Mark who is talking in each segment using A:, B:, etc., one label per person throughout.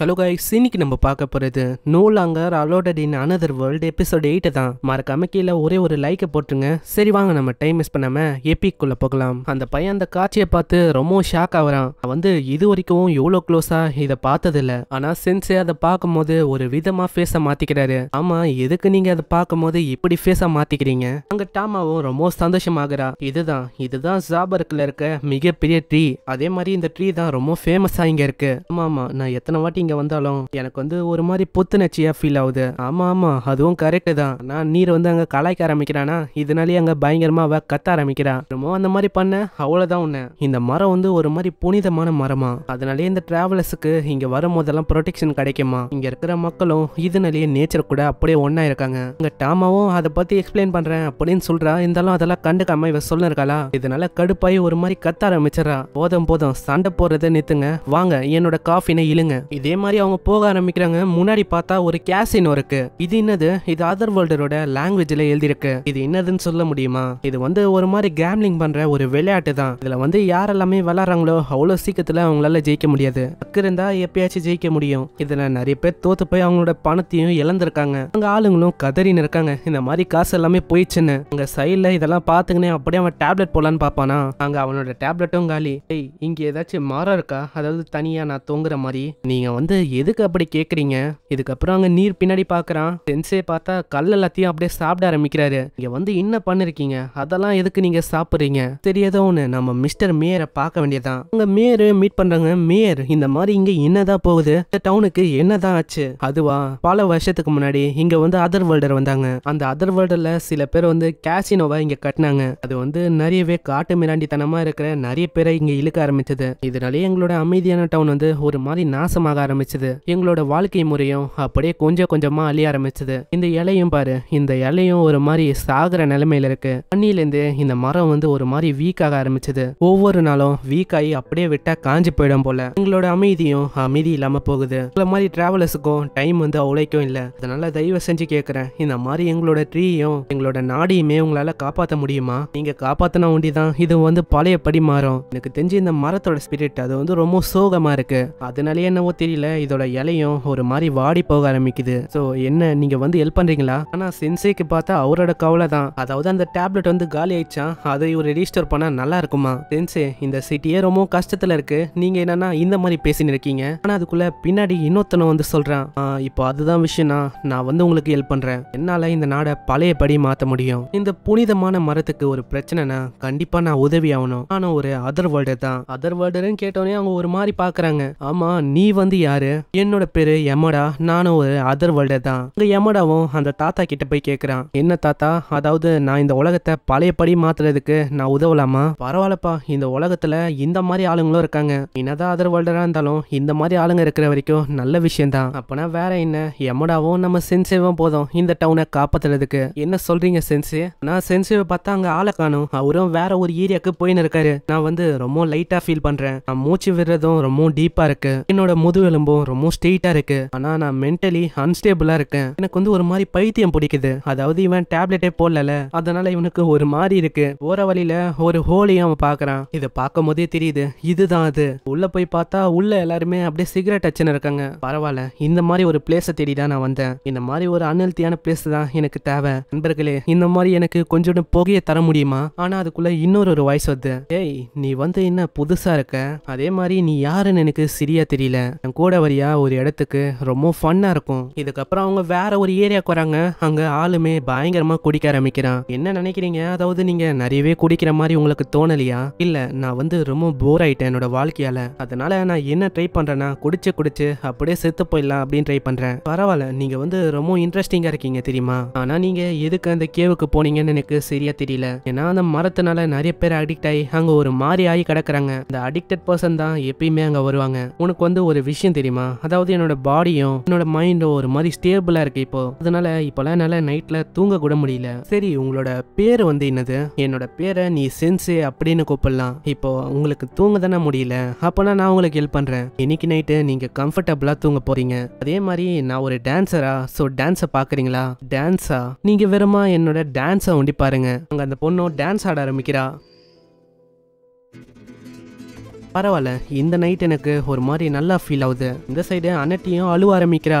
A: hello guys இன்னைக்கு நம்ம பார்க்க போகிறது no longer allotted in another world episode eight தான் மறக்காம கீழே ஒரே ஒரு லைக்கை போட்டுருங்க சரி வாங்க நம்ம டைம் மிஸ் பண்ணாமல் எப்பிக்குள்ளே போகலாம் அந்த பையன் அந்த காட்சியை பார்த்து ரொம்ப ஷாக் ஆகிறான் வந்து இது வரைக்கும் எவ்வளோ க்ளோஸாக இதை பார்த்ததில்ல ஆனால் சென்ஸே அதை பார்க்கும்போது ஒரு விதமாக ஃபேஸை மாற்றிக்கிறாரு ஆமாம் எதுக்கு நீங்கள் அதை பார்க்கும்போது இப்படி ஃபேஸை மாற்றிக்கிறீங்க அங்கே டாமாவும் ரொம்ப சந்தோஷமாகறா இதுதான் இதுதான் ஜாபர்க்கில் இருக்க மிகப்பெரிய ட்ரீ அதே மாதிரி இந்த ட்ரீ தான் ரொம்ப ஃபேமஸாக இங்கே இருக்குது ஆமாம் ஆமாம் நான் எத்தனை வாட்டி இங்கே வந்தாலும் எனக்கு வந்து ஒரு மாதிரி புத்துணர்ச்சியாக ஃபீல் ஆகுது ஆமாம் ஆமாம் அதுவும் கரெக்டு தான் நான் நீர் வந்து அங்கே கலாய்க்க ஆரம்பிக்கிறானா இதனாலேயே அங்கே பயங்கரமாக அவள் கத்த ஆரம்பிக்கிறான் ரொம்ப அந்த மாதிரி பண்ண அவ்வளோதான் ஒன்று இந்த மரம் வந்து ஒரு மாதிரி புனிதமான மரமா அதனாலேயே இந்த டிராவலர்ஸுக்கு இங்கே வரும்போதெல்லாம் ப்ரொடெக்ஷன் கிடைக்குமா இங்கே இருக்கிற மக்களும் இதனாலேயே நேச்சர் கூட அப்படியே ஒன்றா இருக்காங்க இங்கே டாமாவும் அதை பற்றி எக்ஸ்பிளைன் பண்ணுறேன் அப்படின்னு சொல்கிறா இருந்தாலும் அதெல்லாம் கண்டுக்காம இவ சொல்ல இருக்காளா இதனால கடுப்பாய் ஒரு மாதிரி கத்த ஆரம்பிச்சிடறா போதும் போதும் சண்டை போடுறதை நிறுத்துங்க வாங்க என்னோட காஃபினை இழுங்க இதே மாதிரி அவங்க போக ஆரம்பிக்கிறாங்க முன்னாடி பார்த்தா ஒரு கேசினோ இருக்கு இது என்னது இது அதர் வேர்ல்டரோட லாங்குவேஜ்ல எழுதியிருக்கு இது என்னதுன்னு சொல்ல முடியுமா இது வந்து ஒரு மாதிரி கேம்லிங் பண்ற ஒரு விளையாட்டு தான் இதுல வந்து யார் எல்லாமே விளாட்றாங்களோ அவ்வளோ சீக்கிரத்துல அவங்களால ஜெயிக்க முடியாது அக்கு இருந்தா எப்பயாச்சும் ஜெயிக்க முடியும் இதுல நிறைய பேர் தோத்து போய் அவங்களோட பணத்தையும் இழந்திருக்காங்க அங்க ஆளுங்களும் கதறின்னு இருக்காங்க இந்த மாதிரி காசு எல்லாமே போயிடுச்சுன்னு அங்க சைட்ல இதெல்லாம் பாத்துக்கினே அப்படியே அவன் டேப்லெட் போலான்னு பாப்பானா அங்க அவனோட டேப்லெட்டும் காலி ஏய் இங்க ஏதாச்சும் மாறம் இருக்கா அதாவது தனியா நான் தூங்குற மாதிரி நீங்க வந்து வந்து எதுக்கு அப்படி கேட்குறீங்க இதுக்கப்புறம் அங்கே நீர் பின்னாடி பார்க்குறான் டென்ஸே பார்த்தா கல் எல்லாத்தையும் அப்படியே சாப்பிட ஆரம்பிக்கிறாரு இங்கே வந்து என்ன பண்ணிருக்கீங்க அதெல்லாம் எதுக்கு நீங்கள் சாப்பிட்றீங்க தெரியாதோ ஒன்று நம்ம மிஸ்டர் மேயரை பார்க்க வேண்டியதான் அங்கே மேயர் மீட் பண்ணுறாங்க மேயர் இந்த மாதிரி இங்கே என்னதான் போகுது இந்த டவுனுக்கு என்னதான் ஆச்சு அதுவா பல வருஷத்துக்கு முன்னாடி இங்கே வந்து அதர் வேர்ல்டர் வந்தாங்க அந்த அதர் வேர்ல்டில் சில பேர் வந்து கேசினோவை இங்கே கட்டினாங்க அது வந்து நிறையவே காட்டு மிராண்டித்தனமாக இருக்கிற நிறைய பேரை இங்கே இழுக்க ஆரம்பிச்சது இதனாலேயே எங்களோட அமைதியான டவுன் வந்து ஒரு மாதிரி நாசமாக ஆரம்பிச்சது எங்களோட வாழ்க்கை முறையும் அப்படியே கொஞ்சம் கொஞ்சமா அழிய ஆரம்பிச்சது இந்த இலையும் பாரு இந்த இலையும் ஒரு மாதிரி சாகிற நிலைமையில இருக்கு தண்ணியிலேருந்து இந்த மரம் வந்து ஒரு மாதிரி வீக் ஆக ஆரம்பிச்சது ஒவ்வொரு நாளும் வீக் ஆகி அப்படியே விட்டா காஞ்சி போயிடும் போல எங்களோட அமைதியும் அமைதி இல்லாம போகுது இந்த மாதிரி டிராவலர்ஸுக்கும் டைம் வந்து அவ்வளோக்கும் இல்லை அதனால தயவு செஞ்சு கேக்குறேன் இந்த மாதிரி எங்களோட ட்ரீயும் எங்களோட நாடியுமே உங்களால காப்பாற்ற முடியுமா நீங்க காப்பாத்தினா ஒண்டிதான் இது வந்து படி மாறும் எனக்கு தெரிஞ்சு இந்த மரத்தோட ஸ்பிரிட் அது வந்து ரொம்ப சோகமா இருக்கு அதனாலயே என்னவோ தெரியல முடியல இதோட இலையும் ஒரு மாதிரி வாடி போக ஆரம்பிக்குது ஸோ என்ன நீங்கள் வந்து ஹெல்ப் பண்ணுறீங்களா ஆனால் சென்சேக்கு பார்த்தா அவரோட கவலை தான் அதாவது அந்த டேப்லெட் வந்து காலி ஆயிடுச்சா அதை ஒரு ரெஜிஸ்டர் பண்ணால் நல்லா இருக்குமா சென்சே இந்த சிட்டியே ரொம்ப கஷ்டத்தில் இருக்கு நீங்கள் என்னன்னா இந்த மாதிரி பேசினு இருக்கீங்க ஆனால் அதுக்குள்ள பின்னாடி இன்னொருத்தனை வந்து சொல்கிறான் இப்போ அதுதான் விஷயம்னா நான் வந்து உங்களுக்கு ஹெல்ப் பண்ணுறேன் என்னால் இந்த நாடை பழைய படி மாற்ற முடியும் இந்த புனிதமான மரத்துக்கு ஒரு பிரச்சனைனா கண்டிப்பாக நான் உதவி ஆகணும் ஆனால் ஒரு அதர் வேர்ல்டு தான் அதர் வேர்ல்டுன்னு கேட்டோன்னே அவங்க ஒரு மாதிரி பார்க்குறாங்க ஆமாம் நீ வந்து யாரு என்னோட பேரு யமடா நானும் ஒரு அதர் வேர்ல்டர் தான் அங்க யமடாவும் அந்த தாத்தா கிட்ட போய் கேக்குறான் என்ன தாத்தா அதாவது நான் இந்த உலகத்தை பழையபடி மாத்துறதுக்கு நான் உதவலாமா பரவாயில்லப்பா இந்த உலகத்துல இந்த மாதிரி ஆளுங்களும் இருக்காங்க என்னதான் அதர் வேர்ல்டரா இருந்தாலும் இந்த மாதிரி ஆளுங்க இருக்கிற வரைக்கும் நல்ல விஷயம் தான் அப்பனா வேற என்ன எமடாவும் நம்ம சென்சேவும் போதும் இந்த டவுனை காப்பாத்துறதுக்கு என்ன சொல்றீங்க சென்சே நான் சென்சேவை பார்த்தா அங்க ஆளை காணும் அவரும் வேற ஒரு ஏரியாக்கு போயின்னு இருக்காரு நான் வந்து ரொம்ப லைட்டா ஃபீல் பண்றேன் நான் மூச்சு விடுறதும் ரொம்ப டீப்பா இருக்கு என்னோட முதுகெலும்பு எலும்போ ரொம்ப ஸ்ட்ரெயிட்டா இருக்கு ஆனா நான் மென்டலி அன்ஸ்டேபிளா இருக்கேன் எனக்கு வந்து ஒரு மாதிரி பைத்தியம் பிடிக்குது அதாவது இவன் டேப்லெட்டே போடல அதனால இவனுக்கு ஒரு மாதிரி இருக்கு போற வழியில ஒரு ஹோலையும் அவன் பாக்குறான் இதை பார்க்கும் போதே தெரியுது இதுதான் அது உள்ள போய் பார்த்தா உள்ள எல்லாருமே அப்படியே சிகரெட் அச்சுன்னு இருக்காங்க பரவாயில்ல இந்த மாதிரி ஒரு பிளேஸ தேடி தான் நான் வந்தேன் இந்த மாதிரி ஒரு அன்ஹெல்த்தியான பிளேஸ் தான் எனக்கு தேவை நண்பர்களே இந்த மாதிரி எனக்கு கொஞ்சம் புகையை தர முடியுமா ஆனா அதுக்குள்ள இன்னொரு ஒரு வாய்ஸ் வருது ஏய் நீ வந்து என்ன புதுசா இருக்க அதே மாதிரி நீ யாருன்னு எனக்கு சரியா தெரியல என் கூட வரியா ஒரு இடத்துக்கு ரொம்ப ஃபன்னாக இருக்கும் இதுக்கப்புறம் அவங்க வேற ஒரு ஏரியாவுக்கு வராங்க அங்கே ஆளுமே பயங்கரமாக குடிக்க ஆரம்பிக்கிறான் என்ன நினைக்கிறீங்க அதாவது நீங்கள் நிறையவே குடிக்கிற மாதிரி உங்களுக்கு தோணலையா இல்லை நான் வந்து ரொம்ப போர் ஆகிட்டேன் என்னோட வாழ்க்கையால் அதனால் நான் என்ன ட்ரை பண்ணுறேன்னா குடிச்சு குடிச்சு அப்படியே செத்து போயிடலாம் அப்படின்னு ட்ரை பண்ணுறேன் பரவாயில்ல நீங்கள் வந்து ரொம்ப இன்ட்ரெஸ்டிங்காக இருக்கீங்க தெரியுமா ஆனால் நீங்கள் எதுக்கு அந்த கேவுக்கு போனீங்கன்னு எனக்கு சரியா தெரியல ஏன்னா அந்த மரத்தினால நிறைய பேர் அடிக்ட் ஆகி அங்கே ஒரு மாதிரி ஆகி கிடக்குறாங்க இந்த அடிக்டட் பர்சன் தான் எப்பயுமே அங்கே வருவாங்க உனக்கு வந்து ஒரு விஷயம் தெரியுமா அதாவது என்னோட பாடியும் என்னோட மைண்டும் ஒரு மாதிரி ஸ்டேபிளா இருக்கு இப்போ அதனால இப்போலாம் என்னால் நைட்டில் தூங்க கூட முடியல சரி உங்களோட பேர் வந்து என்னது என்னோட பேரை நீ சென்சு அப்படின்னு கூப்பிடலாம் இப்போ உங்களுக்கு தூங்க தானே முடியல அப்போனா நான் உங்களுக்கு ஹெல்ப் பண்ணுறேன் இன்னைக்கு நைட்டு நீங்கள் கம்ஃபர்டபுளாக தூங்க போறீங்க அதே மாதிரி நான் ஒரு டான்ஸரா ஸோ டான்ஸை பார்க்குறீங்களா டான்ஸா நீங்கள் வெறுமா என்னோட டான்ஸை ஒண்டி பாருங்க அங்கே அந்த பொண்ணும் டான்ஸ் ஆட ஆரம்பிக்கிறா பரவாயில்ல இந்த நைட் எனக்கு ஒரு மாதிரி நல்லா ஃபீல் ஆகுது இந்த சைடு அனட்டியும் அழுவ ஆரம்பிக்கிறா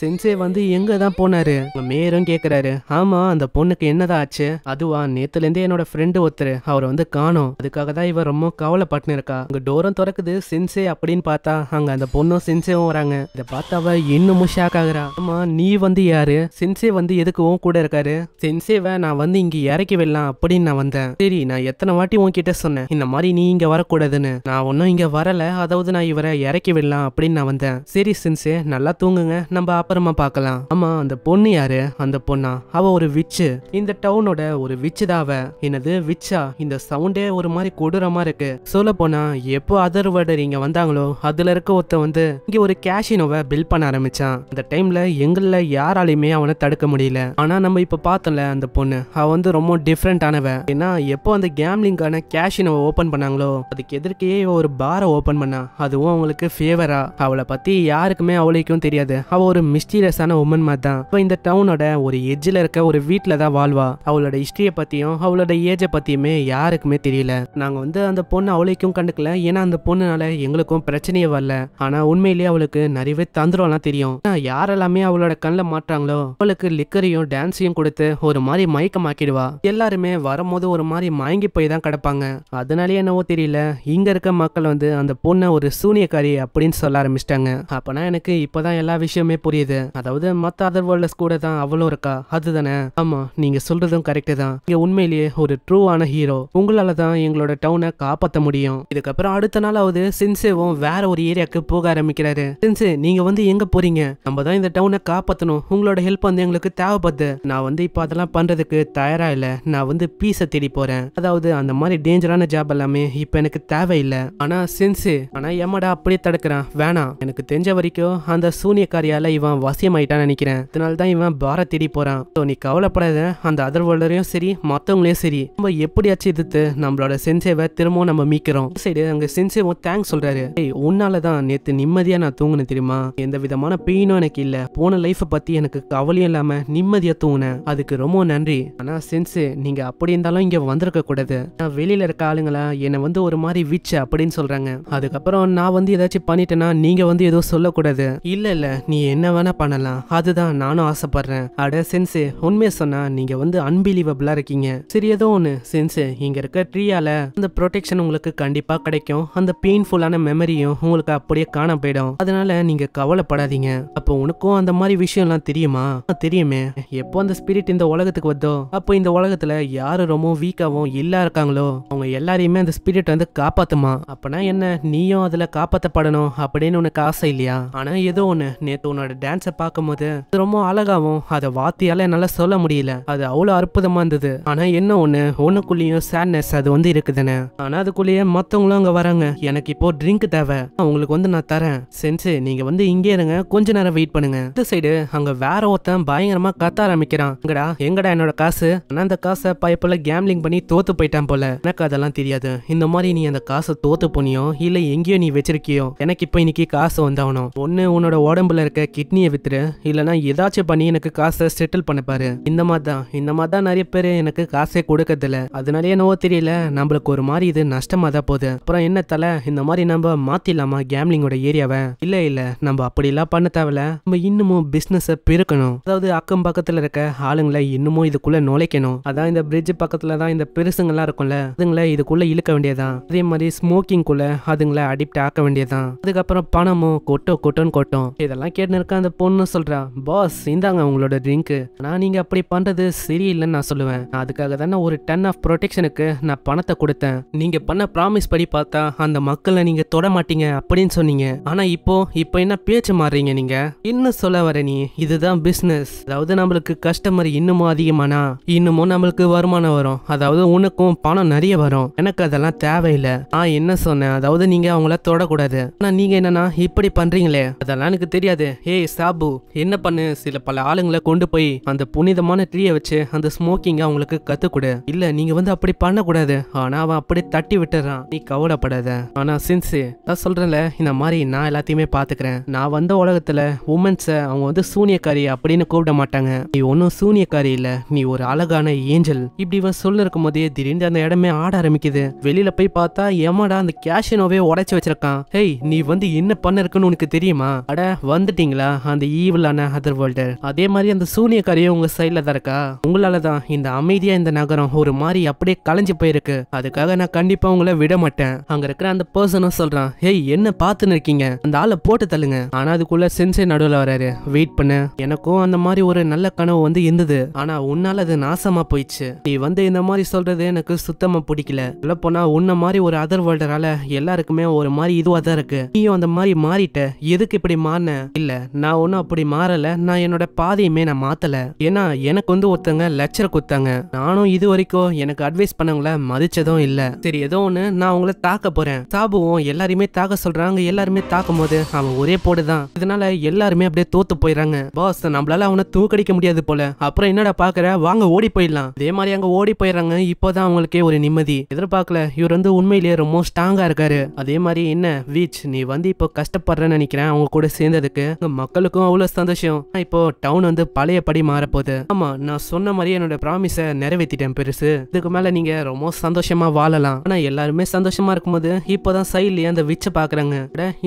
A: சென்சே வந்து எங்க தான் போனாரு மேயரும் கேக்குறாரு ஆமா அந்த பொண்ணுக்கு என்னதான் ஆச்சு அதுவா நேத்துல இருந்தே என்னோட ஃப்ரெண்டு ஒருத்தர் அவர் வந்து காணும் அதுக்காக தான் இவர் ரொம்ப கவலைப்பட்டு இருக்கா அங்க டோரம் திறக்குது சென்சே அப்படின்னு பார்த்தா அங்க அந்த பொண்ணும் சென்சேவும் வராங்க இதை பார்த்தாவ அவ இன்னமும் ஷாக் ஆகுறா ஆமா நீ வந்து யாரு சென்சே வந்து எதுக்கு உன் கூட இருக்காரு சென்சேவை நான் வந்து இங்க இறக்கி விடலாம் அப்படின்னு நான் வந்தேன் சரி நான் எத்தனை வாட்டி உன்கிட்ட சொன்னேன் இந்த மாதிரி நீ இங்க வரக்கூடாதுன்னு நான் ஒன்னும் இங்க வரல அதாவது நான் இவரை இறக்கி விடலாம் அப்படின்னு நான் வந்தேன் சரி சென்சே நல்லா தூங்குங்க நம்ம அப்புறமா பார்க்கலாம் ஆமா அந்த பொண்ணு யாரு அந்த பொண்ணா அவ ஒரு விச்சு இந்த டவுனோட ஒரு விச்சு தாவ என்னது விச்சா இந்த சவுண்டே ஒரு மாதிரி கொடூரமா இருக்கு சொல்ல போனா எப்போ அதர் வேர்டர் இங்க வந்தாங்களோ அதுல இருக்க ஒருத்த வந்து இங்க ஒரு கேஷினோவை பில் பண்ண ஆரம்பிச்சான் அந்த டைம்ல எங்கள யாராலையுமே அவனை தடுக்க முடியல ஆனா நம்ம இப்ப பார்த்தோம்ல அந்த பொண்ணு அவ வந்து ரொம்ப டிஃப்ரெண்டானவ ஏன்னா எப்போ அந்த கேம்லிங்கான கேஷினோவை ஓபன் பண்ணாங்களோ அதுக்கு எதிர்க்கையே ஒரு பாரை ஓபன் பண்ணா அதுவும் அவங்களுக்கு ஃபேவரா அவளை பத்தி யாருக்குமே அவளைக்கும் தெரியாது அவ ஒரு மிஸ் மிஸ்டீரியஸான உமன் மாதிரி தான் இப்போ இந்த டவுனோட ஒரு எஜ்ஜில் இருக்க ஒரு வீட்டில் தான் வாழ்வா அவளோட ஹிஸ்டரியை பற்றியும் அவளோட ஏஜை பற்றியுமே யாருக்குமே தெரியல நாங்கள் வந்து அந்த பொண்ணு அவளைக்கும் கண்டுக்கல ஏன்னா அந்த பொண்ணுனால எங்களுக்கும் பிரச்சனையே வரல ஆனால் உண்மையிலேயே அவளுக்கு நிறையவே தந்துரும்லாம் தெரியும் யாரெல்லாமே அவளோட கண்ணில் மாற்றாங்களோ அவளுக்கு லிக்கரையும் டான்ஸையும் கொடுத்து ஒரு மாதிரி மயக்கமாக்கிடுவா எல்லாருமே வரும்போது ஒரு மாதிரி மயங்கி போய் தான் கிடப்பாங்க அதனாலேயே என்னவோ தெரியல இங்க இருக்க மக்கள் வந்து அந்த பொண்ணை ஒரு சூனியக்காரி அப்படின்னு சொல்ல ஆரம்பிச்சிட்டாங்க அப்பனா எனக்கு இப்போதான் எல்லா விஷயமே புரியுது புரியுது அதாவது மத்த அதர் வேர்ல்ட்ஸ் கூட தான் அவளும் இருக்கா அதுதானே ஆமா நீங்க சொல்றதும் கரெக்ட் தான் நீங்க உண்மையிலேயே ஒரு ட்ரூவான ஹீரோ உங்களால தான் எங்களோட டவுனை காப்பாத்த முடியும் இதுக்கப்புறம் அடுத்த நாளாவது சின்சேவும் வேற ஒரு ஏரியாவுக்கு போக ஆரம்பிக்கிறாரு சின்சே நீங்க வந்து எங்க போறீங்க நம்ம தான் இந்த டவுனை காப்பாத்தணும் உங்களோட ஹெல்ப் வந்து எங்களுக்கு தேவைப்படுது நான் வந்து இப்போ அதெல்லாம் பண்றதுக்கு தயாரா இல்ல நான் வந்து பீஸை தேடி போறேன் அதாவது அந்த மாதிரி டேஞ்சரான ஜாப் எல்லாமே இப்ப எனக்கு தேவையில்லை ஆனா சின்சே ஆனா எம்மடா அப்படியே தடுக்கிறான் வேணாம் எனக்கு தெரிஞ்ச வரைக்கும் அந்த சூனியக்காரியால இவன் அவன் வசியமாயிட்டான்னு நினைக்கிறேன் அதனால தான் இவன் பாரத் தேடி போகிறான் ஸோ நீ கவலைப்படாத அந்த அதர் வேர்ல்டரையும் சரி மற்றவங்களையும் சரி நம்ம எப்படியாச்சும் எதிர்த்து நம்மளோட சென்சேவை திரும்பவும் நம்ம மீக்கிறோம் சைடு அங்கே சென்சேவும் தேங்க்ஸ் சொல்றாரு ஏய் உன்னால தான் நேற்று நிம்மதியாக நான் தூங்கினேன் தெரியுமா எந்த விதமான பெயினும் எனக்கு இல்லை போன லைஃப்பை பற்றி எனக்கு கவலையும் இல்லாமல் நிம்மதியாக தூங்கினேன் அதுக்கு ரொம்ப நன்றி ஆனால் சென்சு நீங்கள் அப்படி இருந்தாலும் இங்கே வந்திருக்க கூடாது நான் வெளியில் இருக்க ஆளுங்களா என்னை வந்து ஒரு மாதிரி விச்சு அப்படின்னு சொல்கிறாங்க அதுக்கப்புறம் நான் வந்து ஏதாச்சும் பண்ணிட்டேன்னா நீங்கள் வந்து எதுவும் சொல்லக்கூடாது இல்லை இல்லை நீ என்ன வேணா பண்ணலாம் அதுதான் நானும் ஆசைப்படுறேன் அட சென்சே உண்மையை சொன்னா நீங்க வந்து அன்பிலீவபிளா இருக்கீங்க சரி ஏதோ சென்சே இங்க இருக்க ட்ரீயால அந்த ப்ரொடெக்ஷன் உங்களுக்கு கண்டிப்பா கிடைக்கும் அந்த பெயின்ஃபுல்லான மெமரியும் உங்களுக்கு அப்படியே காண போயிடும் அதனால நீங்க கவலைப்படாதீங்க அப்போ உனக்கும் அந்த மாதிரி விஷயம்லாம் தெரியுமா தெரியுமே எப்போ அந்த ஸ்பிரிட் இந்த உலகத்துக்கு வந்தோ அப்போ இந்த உலகத்துல யாரு ரொம்ப வீக்காவும் இல்லா இருக்காங்களோ அவங்க எல்லாரையுமே அந்த ஸ்பிரிட் வந்து காப்பாத்துமா அப்பனா என்ன நீயும் அதுல காப்பாத்தப்படணும் அப்படின்னு உனக்கு ஆசை இல்லையா ஆனா ஏதோ ஒண்ணு நேத்து உன்னோட டான்ஸை பார்க்கும்போது ரொம்ப அழகாவும் அதை வாத்தியால என்னால் சொல்ல முடியல அது அவ்வளோ அற்புதமாக இருந்தது ஆனால் என்ன ஒன்று ஒன்றுக்குள்ளேயும் சேட்னஸ் அது வந்து இருக்குதுன்னு ஆனால் அதுக்குள்ளேயே மற்றவங்களும் அங்கே வராங்க எனக்கு இப்போ ட்ரிங்க் தேவை அவங்களுக்கு வந்து நான் தரேன் செஞ்சு நீங்கள் வந்து இங்கே இருங்க கொஞ்ச நேரம் வெயிட் பண்ணுங்க இந்த சைடு அங்கே வேற ஒருத்தன் பயங்கரமாக கத்த ஆரம்பிக்கிறான் எங்கடா எங்கடா என்னோட காசு ஆனால் அந்த காசை பயப்பில் கேம்லிங் பண்ணி தோத்து போயிட்டான் போல எனக்கு அதெல்லாம் தெரியாது இந்த மாதிரி நீ அந்த காசை தோத்து போனியோ இல்லை எங்கேயோ நீ வச்சிருக்கியோ எனக்கு இப்போ இன்னைக்கு காசு வந்தாகணும் ஒன்று உன்னோட உடம்புல இருக்க கிட்னி கம்பெனியை வித்துரு இல்லைனா ஏதாச்சும் பண்ணி எனக்கு காசை செட்டில் பண்ணப்பாரு இந்த மாதிரி தான் இந்த மாதிரி தான் நிறைய பேர் எனக்கு காசே கொடுக்கறதில்ல அதனால என்னவோ தெரியல நம்மளுக்கு ஒரு மாதிரி இது நஷ்டமாக தான் போகுது அப்புறம் என்ன தலை இந்த மாதிரி நம்ம மாற்றிடலாமா கேம்லிங்கோட ஏரியாவை இல்லை இல்லை நம்ம அப்படிலாம் பண்ண தேவையில்ல நம்ம இன்னமும் பிஸ்னஸை பெருக்கணும் அதாவது அக்கம் பக்கத்தில் இருக்க ஆளுங்களை இன்னமும் இதுக்குள்ளே நுழைக்கணும் அதான் இந்த பிரிட்ஜ் பக்கத்தில் தான் இந்த பெருசுங்கள்லாம் இருக்கும்ல அதுங்களை இதுக்குள்ளே இழுக்க வேண்டியதான் அதே மாதிரி குள்ள அதுங்களை அடிப்ட் ஆக்க வேண்டியதான் அதுக்கப்புறம் பணமும் கொட்டோ கொட்டோன்னு கொட்டோம் இதெல்லாம் கேட்டு இருக்க அந்த பொண்ணு சொல்றா பாஸ் இந்தாங்க உங்களோட ட்ரிங்க்கு ஆனா நீங்க அப்படி பண்ணுறது சரியில்லைன்னு நான் சொல்லுவேன் அதுக்காக தானே ஒரு டன் ஆஃப் ப்ரொடெக்ஷனுக்கு நான் பணத்தை கொடுத்தேன் நீங்கள் பண்ண ப்ராமிஸ் படி பார்த்தா அந்த மக்களை நீங்கள் தொட மாட்டீங்க அப்படின்னு சொன்னீங்க ஆனால் இப்போ இப்போ என்ன பேச்சு மாறுறீங்க நீங்க இன்னும் சொல்ல வர நீ இதுதான் பிஸ்னஸ் அதாவது நம்மளுக்கு கஸ்டமர் இன்னமும் அதிகமானா இன்னமும் நம்மளுக்கு வருமானம் வரும் அதாவது உனக்கும் பணம் நிறைய வரும் எனக்கு அதெல்லாம் தேவையில்லை நான் என்ன சொன்னேன் அதாவது நீங்கள் அவங்கள தொடக்கூடாது ஆனால் நீங்கள் என்னன்னா இப்படி பண்ணுறீங்களே அதெல்லாம் எனக்கு தெரியாது ஏய் சாபு என்ன பண்ணு சில பல ஆளுங்களை கொண்டு போய் அந்த புனிதமான ட்ரீயை வச்சு அந்த ஸ்மோக்கிங் அவங்களுக்கு கத்துக்கூடு இல்ல நீங்க வந்து அப்படி பண்ணக்கூடாது ஆனா அவன் அப்படி தட்டி விட்டுறான் நீ கவலைப்படாத ஆனா சின்ஸ் நான் சொல்றேன்ல இந்த மாதிரி நான் எல்லாத்தையுமே பாத்துக்கிறேன் நான் வந்த உலகத்துல உமன்ஸ அவங்க வந்து சூனியக்காரி அப்படின்னு கூப்பிட மாட்டாங்க நீ ஒன்னும் சூனியக்காரி இல்ல நீ ஒரு அழகான ஏஞ்சல் இப்படி இவன் சொல்ல இருக்கும் போதே திடீர்னு அந்த இடமே ஆட ஆரம்பிக்குது வெளியில போய் பார்த்தா ஏமாடா அந்த கேஷினோவே உடைச்சு வச்சிருக்கான் ஹேய் நீ வந்து என்ன இருக்குன்னு உனக்கு தெரியுமா அட வந்துட்டீங்களா அந்த ஈவிலான அதர் வேர்ல்டு அதே மாதிரி அந்த சூனியக்காரியும் உங்க சைட்ல தான் இருக்கா உங்களால தான் இந்த அமைதியா இந்த நகரம் ஒரு மாதிரி அப்படியே கலைஞ்சு போயிருக்கு அதுக்காக நான் கண்டிப்பா உங்களை விட மாட்டேன் அங்க இருக்கிற அந்த பர்சனும் சொல்றான் ஹேய் என்ன பாத்துன்னு இருக்கீங்க அந்த ஆளை போட்டு தள்ளுங்க ஆனா அதுக்குள்ள சென்சை நடுவில் வராரு வெயிட் பண்ணு எனக்கும் அந்த மாதிரி ஒரு நல்ல கனவு வந்து இருந்தது ஆனா உன்னால அது நாசமா போயிடுச்சு நீ வந்து இந்த மாதிரி சொல்றது எனக்கு சுத்தமா பிடிக்கல சொல்ல போனா உன்ன மாதிரி ஒரு அதர் வேர்ல்டரால எல்லாருக்குமே ஒரு மாதிரி இதுவா தான் இருக்கு நீயும் அந்த மாதிரி மாறிட்ட எதுக்கு இப்படி மாறின இல்ல நான் நான் ஒன்றும் அப்படி மாறலை நான் என்னோட பாதையுமே நான் மாற்றலை ஏன்னா எனக்கு வந்து ஒருத்தங்க லெக்சர் கொடுத்தாங்க நானும் இது வரைக்கும் எனக்கு அட்வைஸ் பண்ணவங்கள மதிச்சதும் இல்லை சரி ஏதோ ஒன்று நான் அவங்கள தாக்க போகிறேன் சாபுவும் எல்லாருமே தாக்க சொல்கிறாங்க எல்லாருமே தாக்கும் போது அவன் ஒரே போடு தான் இதனால எல்லாருமே அப்படியே தோத்து போயிடறாங்க பாஸ் நம்மளால அவனை தூக்கடிக்க முடியாது போல அப்புறம் என்னடா பாக்குற வாங்க ஓடி போயிடலாம் இதே மாதிரி அங்க ஓடி போயிடுறாங்க இப்போதான் அவங்களுக்கே ஒரு நிம்மதி எதிர்பார்க்கல இவர் வந்து உண்மையிலேயே ரொம்ப ஸ்ட்ராங்கா இருக்காரு அதே மாதிரி என்ன வீச் நீ வந்து இப்போ கஷ்டப்படுறேன்னு நினைக்கிறேன் அவங்க கூட சேர்ந்ததுக்கு மக்களுக்கு உங்களுக்கும் அவ்வளவு சந்தோஷம் இப்போ டவுன் வந்து பழைய மாற மாறப்போகுது ஆமா நான் சொன்ன மாதிரி என்னோட ப்ராமிஸ நிறைவேற்றிட்டேன் பெருசு இதுக்கு மேல நீங்க ரொம்ப சந்தோஷமா வாழலாம் ஆனா எல்லாருமே சந்தோஷமா இருக்கும்போது இப்போதான் சைட்லயே அந்த விச்ச பாக்குறாங்க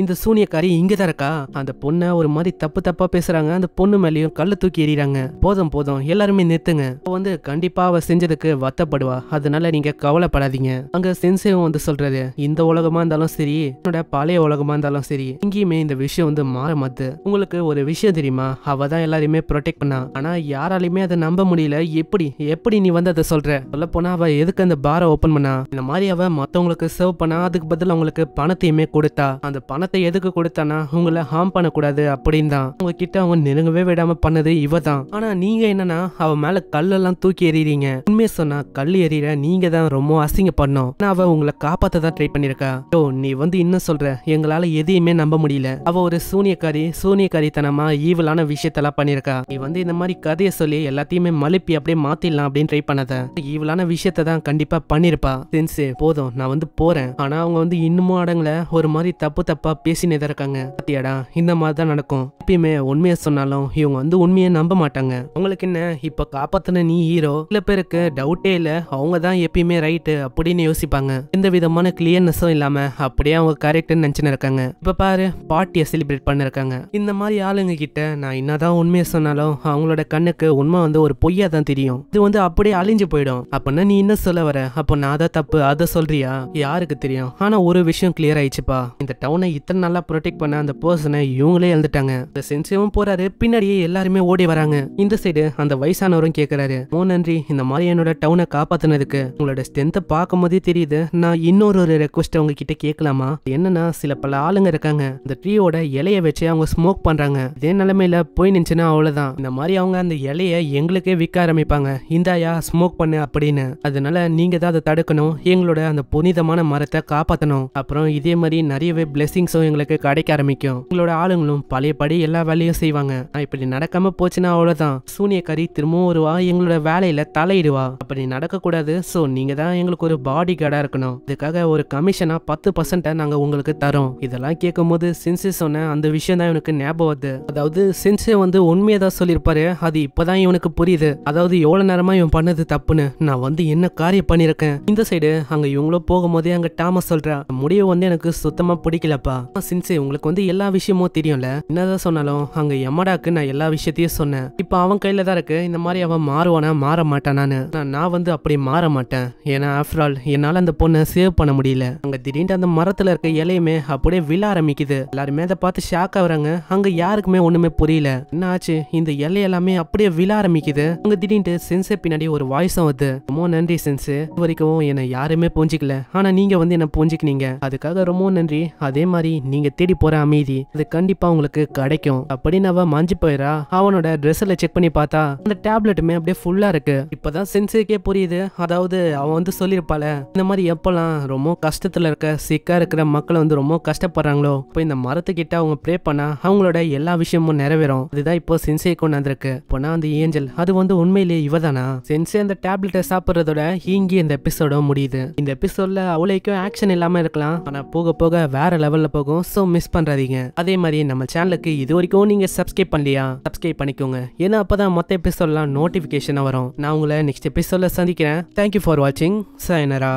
A: இந்த சூனியக்காரி இங்கதான் இருக்கா அந்த பொண்ணை ஒரு மாதிரி தப்பு தப்பா பேசுறாங்க அந்த பொண்ணு மேலயும் கல்லு தூக்கி எறிகிறாங்க போதும் போதும் எல்லாருமே நிறுத்துங்க வந்து கண்டிப்பா அவ செஞ்சதுக்கு வத்தப்படுவா அதனால நீங்க கவலைப்படாதீங்க அங்க சென்சேவும் வந்து சொல்றது இந்த உலகமா இருந்தாலும் சரி என்னோட பழைய உலகமா இருந்தாலும் சரி எங்கேயுமே இந்த விஷயம் வந்து மாற மாத்து உங்களுக்கு ஒரு விஷயம் தெரியுமா அவ தான் எல்லாரையுமே ப்ரொடெக்ட் பண்ணா ஆனா யாராலையுமே அதை நம்ப முடியல எப்படி எப்படி நீ வந்து அதை சொல்ற சொல்ல போனா அவ எதுக்கு அந்த பாரை ஓபன் பண்ணா இந்த மாதிரி அவ மத்தவங்களுக்கு சர்வ் பண்ணா அதுக்கு பதில் அவங்களுக்கு பணத்தையுமே கொடுத்தா அந்த பணத்தை எதுக்கு கொடுத்தானா உங்களை ஹார்ம் பண்ணக்கூடாது அப்படின்னு தான் உங்ககிட்ட அவங்க நெருங்கவே விடாம பண்ணது இவ தான் ஆனா நீங்க என்னன்னா அவ மேல கல்லெல்லாம் தூக்கி எறீங்க உண்மையை சொன்னா கல் எறிய நீங்க தான் ரொம்ப அசிங்க பண்ணோம் ஆனா அவ உங்களை காப்பாத்த தான் ட்ரை பண்ணிருக்கா ஓ நீ வந்து இன்னும் சொல்ற எங்களால எதையுமே நம்ப முடியல அவ ஒரு சூனியக்காரி சூனியக்காரி சோம்பேறித்தனமா ஈவலான விஷயத்தெல்லாம் பண்ணியிருக்கா நீ வந்து இந்த மாதிரி கதையை சொல்லி எல்லாத்தையுமே மலுப்பி அப்படியே மாத்திடலாம் அப்படின்னு ட்ரை பண்ணத ஈவலான விஷயத்தை தான் கண்டிப்பா பண்ணிருப்பா சென்ஸு போதும் நான் வந்து போறேன் ஆனா அவங்க வந்து இன்னமும் அடங்கல ஒரு மாதிரி தப்பு தப்பா பேசினே தான் இருக்காங்க பாத்தியாடா இந்த மாதிரி தான் நடக்கும் எப்பயுமே உண்மையை சொன்னாலும் இவங்க வந்து உண்மையை நம்ப மாட்டாங்க அவங்களுக்கு என்ன இப்ப காப்பாத்தின நீ ஹீரோ சில பேருக்கு டவுட்டே இல்ல அவங்க தான் எப்பயுமே ரைட்டு அப்படின்னு யோசிப்பாங்க எந்த விதமான கிளியர்னஸும் இல்லாம அப்படியே அவங்க கேரக்டர் நினைச்சுன்னு இருக்காங்க இப்ப பாரு பார்ட்டியை செலிப்ரேட் பண்ணிருக்காங்க இந்த மாதிரி ஆளுங்க கிட்ட நான் என்னதான் உண்மையை சொன்னாலும் அவங்களோட கண்ணுக்கு உண்மை வந்து ஒரு பொய்யா தான் தெரியும் இது வந்து அப்படியே அழிஞ்சு போயிடும் அப்படின்னா நீ என்ன சொல்ல வர அப்போ நான் அதை தப்பு அதை சொல்றியா யாருக்கு தெரியும் ஆனா ஒரு விஷயம் கிளியர் ஆயிடுச்சுப்பா இந்த டவுனை இத்தனை நல்லா ப்ரொடெக்ட் பண்ண அந்த பர்சனை இவங்களே எழுந்துட்டாங்க இந்த சென்சிவும் போறாரு பின்னாடியே எல்லாருமே ஓடி வராங்க இந்த சைடு அந்த வயசானவரும் கேக்குறாரு ஓ நன்றி இந்த மாதிரி என்னோட டவுனை காப்பாத்தினதுக்கு உங்களோட ஸ்ட்ரென்த்தை பார்க்கும் போதே தெரியுது நான் இன்னொரு ஒரு ரெக்வஸ்ட் உங்ககிட்ட கேட்கலாமா என்னன்னா சில பல ஆளுங்க இருக்காங்க இந்த ட்ரீயோட இலைய வச்சு அவங்க ஸ்மோக் பண்றாங்க ஆரம்பிச்சிட்டாங்க இதே நிலைமையில போய் நின்ச்சுன்னா அவ்வளவுதான் இந்த மாதிரி அவங்க அந்த இலைய எங்களுக்கே விற்க ஆரம்பிப்பாங்க இந்தாயா ஸ்மோக் பண்ணு அப்படின்னு அதனால நீங்க தான் அதை தடுக்கணும் எங்களோட அந்த புனிதமான மரத்தை காப்பாற்றணும் அப்புறம் இதே மாதிரி நிறையவே பிளெஸிங்ஸும் எங்களுக்கு கிடைக்க ஆரம்பிக்கும் எங்களோட ஆளுங்களும் பழையபடி எல்லா வேலையும் செய்வாங்க இப்படி நடக்காம போச்சுன்னா அவ்வளவுதான் சூனியக்காரி திரும்பவும் வருவா எங்களோட வேலையில தலையிடுவா அப்படி நடக்க கூடாது சோ நீங்க தான் எங்களுக்கு ஒரு பாடி கார்டா இருக்கணும் இதுக்காக ஒரு கமிஷனா பத்து பர்சன்ட நாங்க உங்களுக்கு தரோம் இதெல்லாம் கேட்கும் போது சின்சி சொன்ன அந்த விஷயம் தான் எனக்கு ஞாபகம் ஆகுது அதாவது சென்சே வந்து உண்மையை தான் சொல்லியிருப்பாரு அது இப்பதான் இவனுக்கு புரியுது அதாவது எவ்வளவு நேரமா இவன் பண்ணது தப்புன்னு நான் வந்து என்ன காரியம் பண்ணிருக்கேன் இந்த சைடு அங்க இவங்களும் போகும்போதே அங்க டாமஸ் சொல்றா முடிவு வந்து எனக்கு சுத்தமா பிடிக்கலப்பா சின்சே உங்களுக்கு வந்து எல்லா விஷயமும் தெரியும்ல என்னதான் சொன்னாலும் அங்க எமடாக்கு நான் எல்லா விஷயத்தையும் சொன்னேன் இப்ப அவன் கையில தான் இருக்கு இந்த மாதிரி அவன் மாறுவானா மாற மாட்டானான்னு நான் வந்து அப்படி மாற மாட்டேன் ஏன்னா ஆஃப்டர் ஆல் என்னால அந்த பொண்ணை சேவ் பண்ண முடியல அங்க திடீர்னு அந்த மரத்துல இருக்க இலையுமே அப்படியே விழ ஆரம்பிக்குது எல்லாருமே அதை பார்த்து ஷாக் ஆகுறாங்க அங்க யார் யாருக்குமே ஒன்றுமே புரியல என்ன ஆச்சு இந்த எல்லை எல்லாமே அப்படியே விழ ஆரம்பிக்குது அங்க திடீர்னு சென்சர் பின்னாடி ஒரு வாய்ஸும் வருது ரொம்ப நன்றி சென்ஸ் இது வரைக்கும் என்னை யாருமே புரிஞ்சிக்கல ஆனால் நீங்கள் வந்து என்னை புரிஞ்சுக்கினீங்க அதுக்காக ரொம்ப நன்றி அதே மாதிரி நீங்கள் தேடி போகிற அமைதி அது கண்டிப்பாக உங்களுக்கு கிடைக்கும் அப்படின்னு அவன் மஞ்சு போயிடா அவனோட ட்ரெஸ்ஸில் செக் பண்ணி பார்த்தா அந்த டேப்லெட்டுமே அப்படியே ஃபுல்லாக இருக்கு இப்போதான் சென்சுக்கே புரியுது அதாவது அவன் வந்து சொல்லியிருப்பாள் இந்த மாதிரி எப்போல்லாம் ரொம்ப கஷ்டத்தில் இருக்க சிக்காக இருக்கிற மக்களை வந்து ரொம்ப கஷ்டப்படுறாங்களோ இப்போ இந்த மரத்துக்கிட்ட அவங்க ப்ரே பண்ணால் அவங்களோட எல்லா விஷயமும் நிறைவேறும் இதுதான் இப்போ சென்சே கொண்டு வந்திருக்கு போனா அந்த ஏஞ்சல் அது வந்து உண்மையிலேயே இவ தானா சென்சே அந்த டேப்லெட்டை சாப்பிட்றதோட இங்கே இந்த எபிசோட முடியுது இந்த எபிசோட்ல அவ்வளோக்கும் ஆக்ஷன் இல்லாம இருக்கலாம் ஆனா போக போக வேற லெவல்ல போகும் ஸோ மிஸ் பண்றாதீங்க அதே மாதிரி நம்ம சேனலுக்கு இது வரைக்கும் நீங்க சப்ஸ்கிரைப் பண்ணலையா சப்ஸ்கிரைப் பண்ணிக்கோங்க ஏன்னா அப்பதான் மொத்த எபிசோட்லாம் நோட்டிபிகேஷன் வரும் நான் உங்களை நெக்ஸ்ட் எபிசோட்ல சந்திக்கிறேன் தேங்க்யூ ஃபார் வாட்சிங் சாயனரா